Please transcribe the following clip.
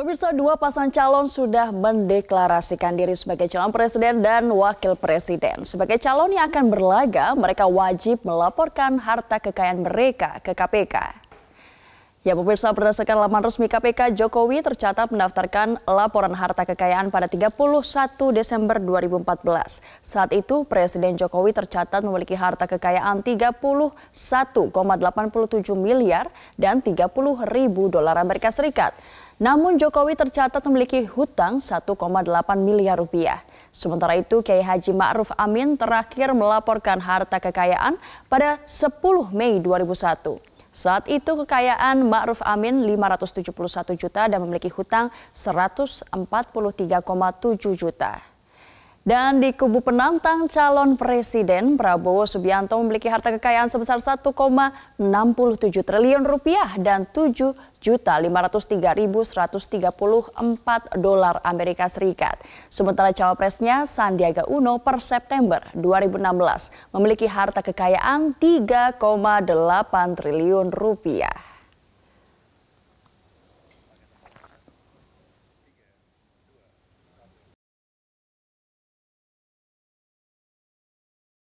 Pemirsa dua pasang calon sudah mendeklarasikan diri sebagai calon presiden dan wakil presiden. Sebagai calon yang akan berlaga, mereka wajib melaporkan harta kekayaan mereka ke KPK. Ya pemirsa berdasarkan laman resmi KPK, Jokowi tercatat mendaftarkan laporan harta kekayaan pada 31 Desember 2014. Saat itu Presiden Jokowi tercatat memiliki harta kekayaan 31,87 miliar dan 30 ribu dolar Amerika Serikat. Namun Jokowi tercatat memiliki hutang 1,8 miliar rupiah. Sementara itu Kiai Haji Ma'ruf Amin terakhir melaporkan harta kekayaan pada 10 Mei 2001. Saat itu kekayaan Ma'ruf Amin 571 juta dan memiliki hutang 143,7 juta. Dan di kubu penantang calon presiden Prabowo Subianto memiliki harta kekayaan sebesar 1,67 triliun rupiah dan 7.503.134 dolar Amerika Serikat. Sementara cawapresnya Sandiaga Uno per September 2016 memiliki harta kekayaan 3,8 triliun rupiah.